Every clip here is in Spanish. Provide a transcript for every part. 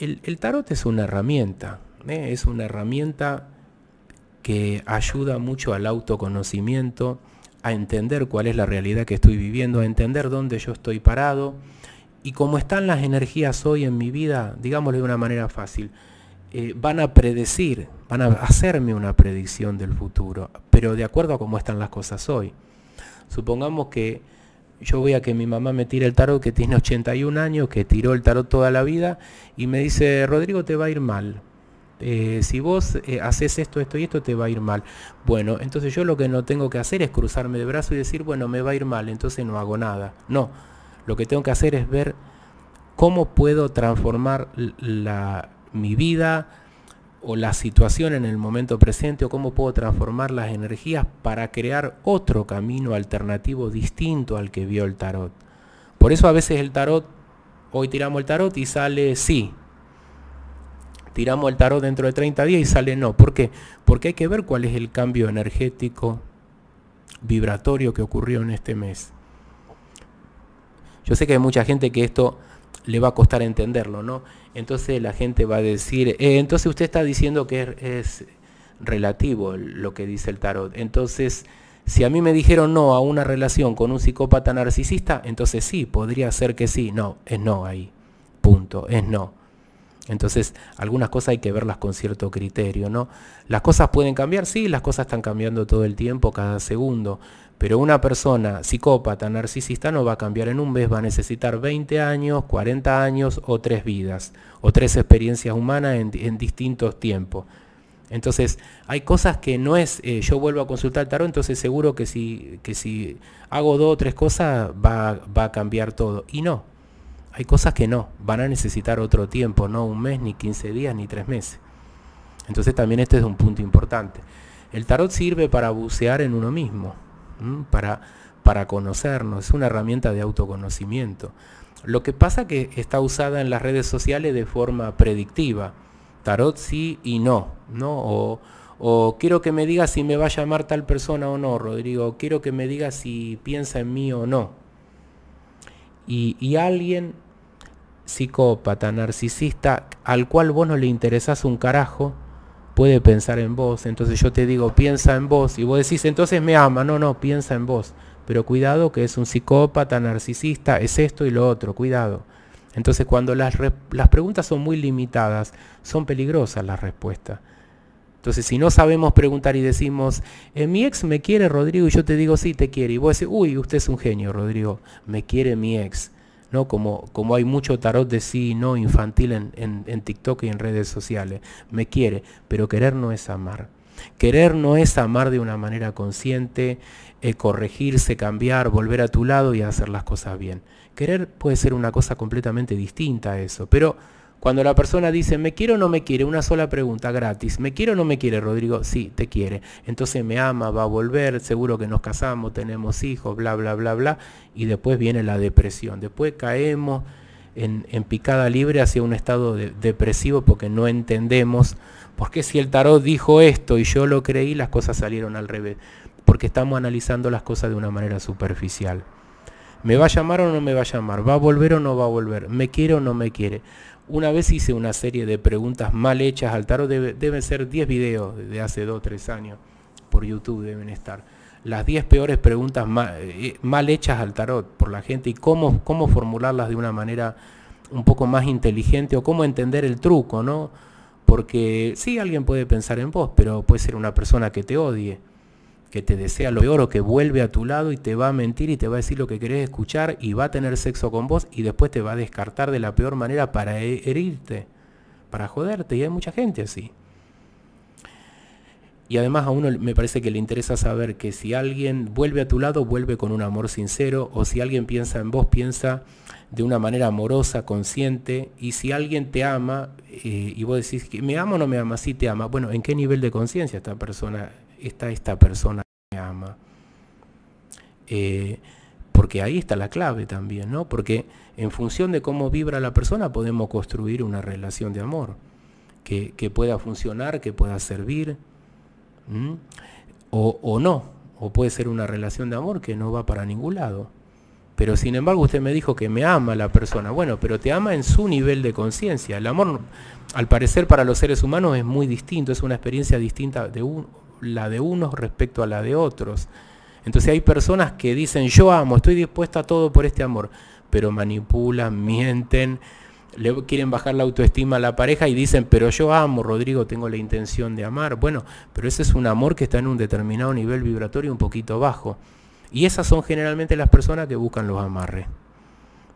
el, tarot es una herramienta, ¿eh? es una herramienta que ayuda mucho al autoconocimiento, a entender cuál es la realidad que estoy viviendo, a entender dónde yo estoy parado y cómo están las energías hoy en mi vida, digámoslo de una manera fácil, eh, van a predecir, van a hacerme una predicción del futuro, pero de acuerdo a cómo están las cosas hoy. Supongamos que yo voy a que mi mamá me tire el tarot, que tiene 81 años, que tiró el tarot toda la vida, y me dice, Rodrigo, te va a ir mal. Eh, si vos eh, haces esto, esto y esto, te va a ir mal. Bueno, entonces yo lo que no tengo que hacer es cruzarme de brazo y decir, bueno, me va a ir mal, entonces no hago nada. No, lo que tengo que hacer es ver cómo puedo transformar la, mi vida, o la situación en el momento presente o cómo puedo transformar las energías para crear otro camino alternativo distinto al que vio el tarot. Por eso a veces el tarot, hoy tiramos el tarot y sale sí. Tiramos el tarot dentro de 30 días y sale no. ¿Por qué? Porque hay que ver cuál es el cambio energético vibratorio que ocurrió en este mes. Yo sé que hay mucha gente que esto le va a costar entenderlo, ¿no? Entonces la gente va a decir, eh, entonces usted está diciendo que es, es relativo lo que dice el tarot. Entonces, si a mí me dijeron no a una relación con un psicópata narcisista, entonces sí, podría ser que sí. No, es no ahí. Punto, es no. Entonces, algunas cosas hay que verlas con cierto criterio, ¿no? Las cosas pueden cambiar, sí, las cosas están cambiando todo el tiempo, cada segundo, pero una persona psicópata, narcisista, no va a cambiar en un mes, va a necesitar 20 años, 40 años o tres vidas, o tres experiencias humanas en, distintos tiempos. Entonces, hay cosas que no es, eh, yo vuelvo a consultar el tarot, entonces seguro que si, que si hago dos o tres cosas va a cambiar todo. Y no, hay cosas que no, van a necesitar otro tiempo, no un mes, ni 15 días, ni tres meses. Entonces también este es un punto importante. El tarot sirve para bucear en uno mismo, para, para conocernos, es una herramienta de autoconocimiento. Lo que pasa que está usada en las redes sociales de forma predictiva. Tarot sí y no, ¿no? O, quiero que me diga si me va a llamar tal persona o no, Rodrigo, quiero que me diga si piensa en mí o no y, alguien psicópata, narcisista, al cual vos no le interesás un carajo, puede pensar en vos. Entonces yo te digo, piensa en vos. Y vos decís, entonces me ama. No, no, piensa en vos. Pero cuidado que es un psicópata, narcisista, es esto y lo otro. Cuidado. Entonces cuando las, las preguntas son muy limitadas, son peligrosas las respuestas. Entonces, si no sabemos preguntar y decimos, eh, mi ex me quiere, Rodrigo, y yo te digo, sí, te quiere, y vos decís, uy, usted es un genio, Rodrigo, me quiere mi ex. ¿no? Como, como hay mucho tarot de sí y no infantil en, en, TikTok y en redes sociales. Me quiere, pero querer no es amar. Querer no es amar de una manera consciente, eh, corregirse, cambiar, volver a tu lado y hacer las cosas bien. Querer puede ser una cosa completamente distinta a eso, pero cuando la persona dice, me quiero o no me quiere, una sola pregunta gratis, ¿me quiere o no me quiere, Rodrigo? Sí, te quiere. Entonces me ama, va a volver, seguro que nos casamos, tenemos hijos, bla, bla, bla, bla. Y después viene la depresión. Después caemos en, picada libre hacia un estado depresivo porque no entendemos. Porque si el tarot dijo esto y yo lo creí, las cosas salieron al revés. Porque estamos analizando las cosas de una manera superficial. ¿Me va a llamar o no me va a llamar? ¿Va a volver o no va a volver? ¿Me quiere o no me quiere? Una vez hice una serie de preguntas mal hechas al tarot, deben ser 10 videos de hace 2 3 años, por YouTube deben estar. Las 10 peores preguntas mal, eh, mal, hechas al tarot por la gente y cómo, cómo formularlas de una manera un poco más inteligente o cómo entender el truco, ¿no? Porque sí, alguien puede pensar en vos, pero puede ser una persona que te odie que te desea lo peor o que vuelve a tu lado y te va a mentir y te va a decir lo que querés escuchar y va a tener sexo con vos y después te va a descartar de la peor manera para herirte, para joderte. Y hay mucha gente así. Y además a uno me parece que le interesa saber que si alguien vuelve a tu lado, vuelve con un amor sincero, o si alguien piensa en vos, piensa de una manera amorosa, consciente, y si alguien te ama, eh, y vos decís, ¿me ama o no me ama? si te ama. Bueno, ¿en qué nivel de conciencia esta persona, está esta persona eh, porque ahí está la clave también, ¿no? Porque en función de cómo vibra la persona podemos construir una relación de amor que, pueda funcionar, que pueda servir, o, no, o puede ser una relación de amor que no va para ningún lado. Pero sin embargo usted me dijo que me ama la persona. Bueno, pero te ama en su nivel de conciencia. El amor, al parecer, para los seres humanos es muy distinto, es una experiencia distinta de la de unos respecto a la de otros. Entonces hay personas que dicen, yo amo, estoy dispuesta a todo por este amor, pero manipulan, mienten, le quieren bajar la autoestima a la pareja y dicen, pero yo amo, Rodrigo, tengo la intención de amar. Bueno, pero ese es un amor que está en un determinado nivel vibratorio un poquito bajo. Y esas son generalmente las personas que buscan los amarres.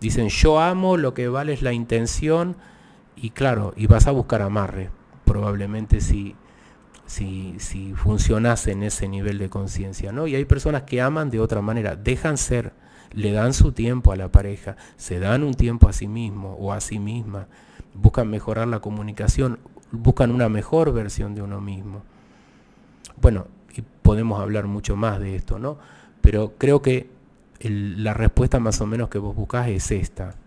Dicen, yo amo, lo que vale es la intención, y claro, y vas a buscar amarre, probablemente si si, si funcionase en ese nivel de conciencia, ¿no? Y hay personas que aman de otra manera, dejan ser, le dan su tiempo a la pareja, se dan un tiempo a sí mismo o a sí misma, buscan mejorar la comunicación, buscan una mejor versión de uno mismo. Bueno, y podemos hablar mucho más de esto, ¿no? Pero creo que la respuesta más o menos que vos buscás es esta.